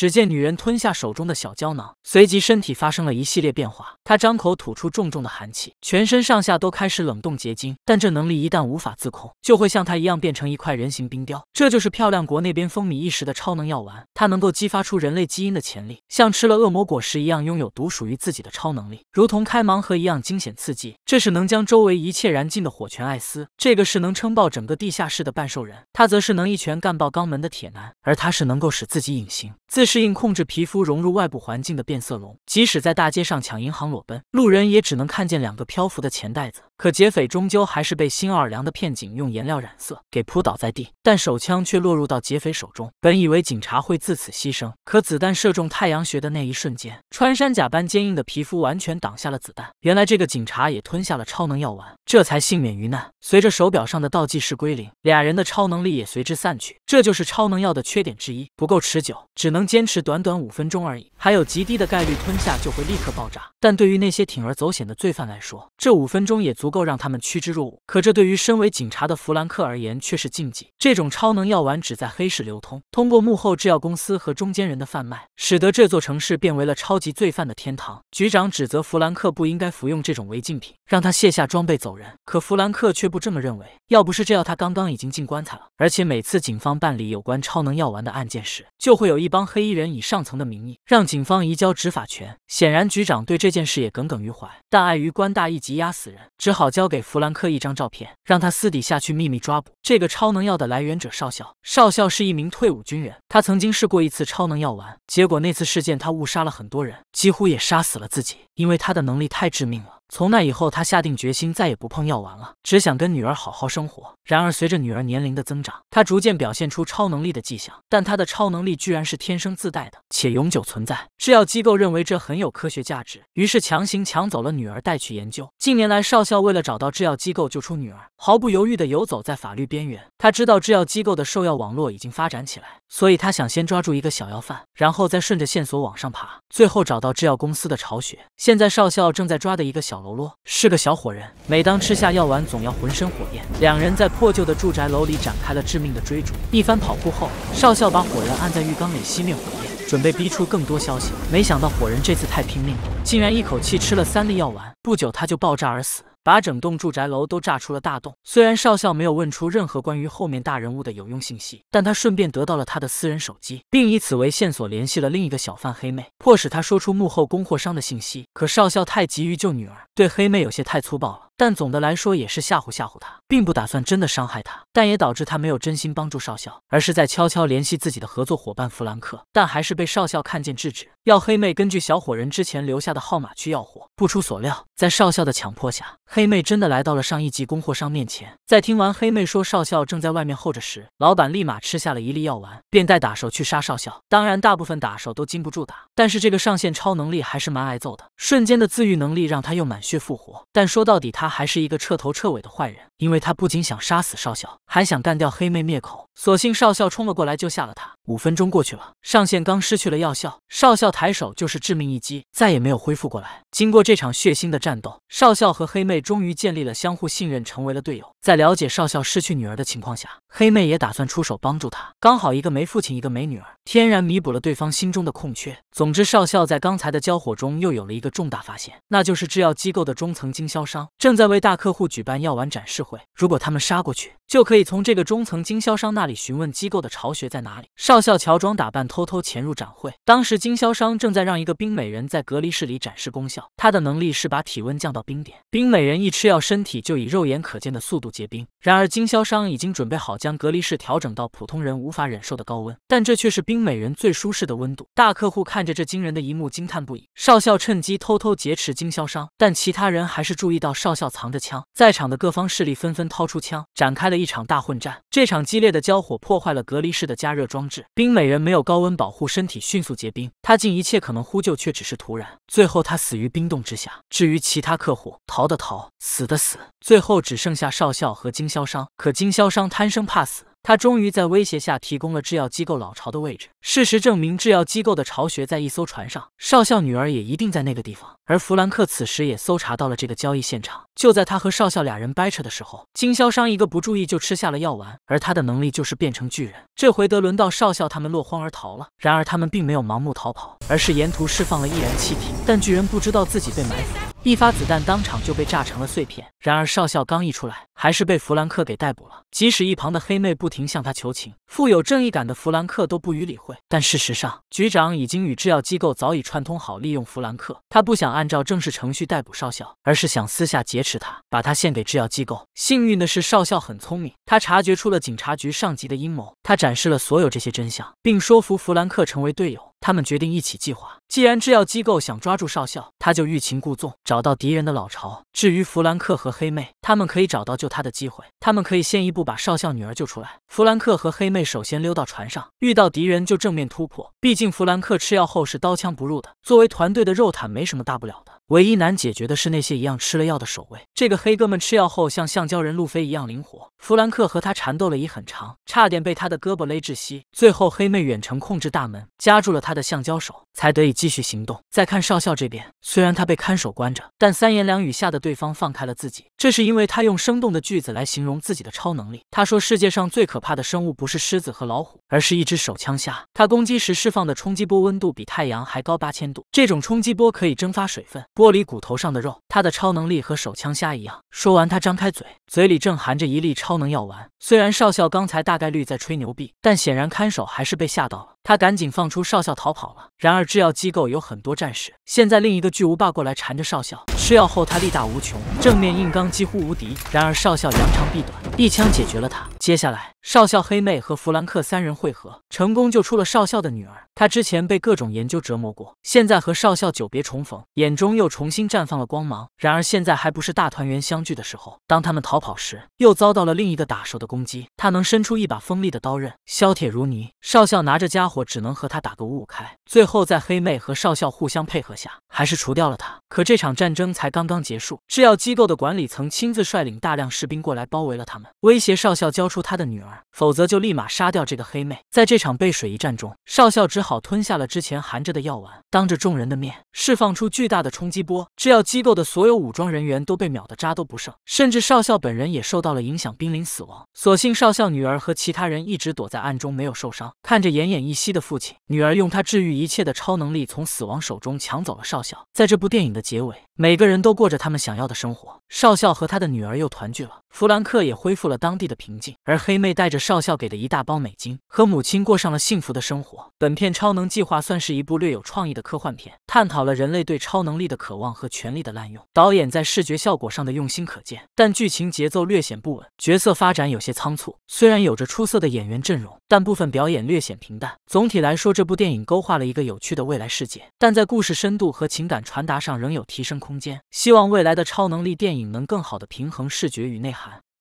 只见女人吞下手中的小胶囊，随即身体发生了一系列变化。他张口吐出重重的寒气，全身上下都开始冷冻结晶。但这能力一旦无法自控，就会像他一样变成一块人形冰雕。这就是漂亮国那边风靡一时的超能药丸，它能够激发出人类基因的潜力，像吃了恶魔果实一样，拥有独属于自己的超能力，如同开盲盒一样惊险刺激。这是能将周围一切燃尽的火拳艾斯，这个是能撑爆整个地下室的半兽人，他则是能一拳干爆肛门的铁男，而他是能够使自己隐形、自适应控制皮肤融入外部环境的变色龙。即使在大街上抢银行，裸。路人也只能看见两个漂浮的钱袋子。可劫匪终究还是被新奥尔良的片警用颜料染色给扑倒在地，但手枪却落入到劫匪手中。本以为警察会自此牺牲，可子弹射中太阳穴的那一瞬间，穿山甲般坚硬的皮肤完全挡下了子弹。原来这个警察也吞下了超能药丸，这才幸免于难。随着手表上的倒计时归零，俩人的超能力也随之散去。这就是超能药的缺点之一，不够持久，只能坚持短短五分钟而已。还有极低的概率吞下就会立刻爆炸。但对于那些铤而走险的罪犯来说，这五分钟也足。不够让他们趋之若鹜，可这对于身为警察的弗兰克而言却是禁忌。这种超能药丸只在黑市流通，通过幕后制药公司和中间人的贩卖，使得这座城市变为了超级罪犯的天堂。局长指责弗兰克不应该服用这种违禁品，让他卸下装备走人。可弗兰克却不这么认为，要不是这药，他刚刚已经进棺材了。而且每次警方办理有关超能药丸的案件时，就会有一帮黑衣人以上层的名义让警方移交执法权。显然局长对这件事也耿耿于怀，但碍于官大一级压死人，只好。好，交给弗兰克一张照片，让他私底下去秘密抓捕这个超能药的来源者。少校，少校是一名退伍军人，他曾经试过一次超能药丸，结果那次事件他误杀了很多人，几乎也杀死了自己，因为他的能力太致命了。从那以后，他下定决心再也不碰药丸了，只想跟女儿好好生活。然而，随着女儿年龄的增长，他逐渐表现出超能力的迹象。但他的超能力居然是天生自带的，且永久存在。制药机构认为这很有科学价值，于是强行抢走了女儿带去研究。近年来，少校为了找到制药机构救出女儿，毫不犹豫地游走在法律边缘。他知道制药机构的售药网络已经发展起来，所以他想先抓住一个小药贩，然后再顺着线索往上爬，最后找到制药公司的巢穴。现在，少校正在抓的一个小。喽啰是个小伙人，每当吃下药丸，总要浑身火焰。两人在破旧的住宅楼里展开了致命的追逐。一番跑酷后，少校把火人按在浴缸里熄灭火焰，准备逼出更多消息。没想到火人这次太拼命，了，竟然一口气吃了三粒药丸。不久他就爆炸而死。把整栋住宅楼都炸出了大洞。虽然少校没有问出任何关于后面大人物的有用信息，但他顺便得到了他的私人手机，并以此为线索联系了另一个小贩黑妹，迫使他说出幕后供货商的信息。可少校太急于救女儿，对黑妹有些太粗暴了。但总的来说，也是吓唬吓唬她，并不打算真的伤害她，但也导致她没有真心帮助少校，而是在悄悄联系自己的合作伙伴弗兰克。但还是被少校看见制止，要黑妹根据小伙人之前留下的号码去要货。不出所料，在少校的强迫下，黑妹真的来到了上一级供货商面前。在听完黑妹说少校正在外面候着时，老板立马吃下了一粒药丸，便带打手去杀少校。当然，大部分打手都经不住打，但是这个上线超能力还是蛮挨揍的。瞬间的自愈能力让他又满血复活，但说到底他还是一个彻头彻尾的坏人，因为他不仅想杀死少校，还想干掉黑妹灭口。所幸少校冲了过来救下了他。五分钟过去了，上线刚失去了药效，少校抬手就是致命一击，再也没有恢复过来。经过这场血腥的战斗，少校和黑妹终于建立了相互信任，成为了队友。在了解少校失去女儿的情况下，黑妹也打算出手帮助他。刚好一个没父亲，一个没女儿，天然弥补了对方心中的空缺。总之，少校在刚才的交火中又有了一个重大发现，那就是制药机构的中层经销商正在为大客户举办药丸展示会。如果他们杀过去，就可以从这个中层经销商那里询问机构的巢穴在哪里。少校乔装打扮，偷偷潜入展会。当时经销商正在让一个冰美人在隔离室里展示功效，他的能力是把体温降到冰点。冰美人一吃药，身体就以肉眼可见的速度结。冰。然而，经销商已经准备好将隔离室调整到普通人无法忍受的高温，但这却是冰美人最舒适的温度。大客户看着这惊人的一幕，惊叹不已。少校趁机偷偷劫持经销商，但其他人还是注意到少校藏着枪。在场的各方势力纷纷掏出枪，展开了一场大混战。这场激烈的交火破坏了隔离室的加热装置，冰美人没有高温保护身体，迅速结冰。他尽一切可能呼救，却只是徒然。最后，他死于冰冻之下。至于其他客户，逃的逃，死的死，最后只剩下少校。和经销商，可经销商贪生怕死，他终于在威胁下提供了制药机构老巢的位置。事实证明，制药机构的巢穴在一艘船上，少校女儿也一定在那个地方。而弗兰克此时也搜查到了这个交易现场。就在他和少校俩人掰扯的时候，经销商一个不注意就吃下了药丸，而他的能力就是变成巨人。这回得轮到少校他们落荒而逃了。然而他们并没有盲目逃跑，而是沿途释放了易燃气体。但巨人不知道自己被埋伏。一发子弹当场就被炸成了碎片。然而，少校刚一出来，还是被弗兰克给逮捕了。即使一旁的黑妹不停向他求情，富有正义感的弗兰克都不予理会。但事实上，局长已经与制药机构早已串通好，利用弗兰克。他不想按照正式程序逮捕少校，而是想私下劫持他，把他献给制药机构。幸运的是，少校很聪明，他察觉出了警察局上级的阴谋。他展示了所有这些真相，并说服弗兰克成为队友。他们决定一起计划。既然制药机构想抓住少校，他就欲擒故纵，找到敌人的老巢。至于弗兰克和黑妹。他们可以找到救他的机会，他们可以先一步把少校女儿救出来。弗兰克和黑妹首先溜到船上，遇到敌人就正面突破。毕竟弗兰克吃药后是刀枪不入的，作为团队的肉坦没什么大不了的。唯一难解决的是那些一样吃了药的守卫。这个黑哥们吃药后像橡胶人路飞一样灵活，弗兰克和他缠斗了已很长，差点被他的胳膊勒窒息。最后黑妹远程控制大门夹住了他的橡胶手，才得以继续行动。再看少校这边，虽然他被看守关着，但三言两语吓得对方放开了自己，这是因为。为他用生动的句子来形容自己的超能力。他说：“世界上最可怕的生物不是狮子和老虎，而是一只手枪虾。它攻击时释放的冲击波温度比太阳还高八千度，这种冲击波可以蒸发水分、剥离骨头上的肉。它的超能力和手枪虾一样。”说完，他张开嘴，嘴里正含着一粒超能药丸。虽然少校刚才大概率在吹牛逼，但显然看守还是被吓到了。他赶紧放出少校逃跑了。然而制药机构有很多战士，现在另一个巨无霸过来缠着少校。吃药后他力大无穷，正面硬刚几乎无敌。然而少校扬长避短。一枪解决了他。接下来，少校、黑妹和弗兰克三人汇合，成功救出了少校的女儿。她之前被各种研究折磨过，现在和少校久别重逢，眼中又重新绽放了光芒。然而，现在还不是大团圆相聚的时候。当他们逃跑时，又遭到了另一个打手的攻击。他能伸出一把锋利的刀刃，削铁如泥。少校拿着家伙，只能和他打个五五开。最后，在黑妹和少校互相配合下，还是除掉了他。可这场战争才刚刚结束，制药机构的管理层亲自率领大量士兵过来包围了他们。威胁少校交出他的女儿，否则就立马杀掉这个黑妹。在这场背水一战中，少校只好吞下了之前含着的药丸，当着众人的面释放出巨大的冲击波，制药机构的所有武装人员都被秒得渣都不剩，甚至少校本人也受到了影响，濒临死亡。所幸少校女儿和其他人一直躲在暗中，没有受伤。看着奄奄一息的父亲，女儿用她治愈一切的超能力，从死亡手中抢走了少校。在这部电影的结尾，每个人都过着他们想要的生活，少校和他的女儿又团聚了，弗兰克也会。恢复了当地的平静，而黑妹带着少校给的一大包美金，和母亲过上了幸福的生活。本片《超能计划》算是一部略有创意的科幻片，探讨了人类对超能力的渴望和权力的滥用。导演在视觉效果上的用心可见，但剧情节奏略显不稳，角色发展有些仓促。虽然有着出色的演员阵容，但部分表演略显平淡。总体来说，这部电影勾画了一个有趣的未来世界，但在故事深度和情感传达上仍有提升空间。希望未来的超能力电影能更好地平衡视觉与内涵。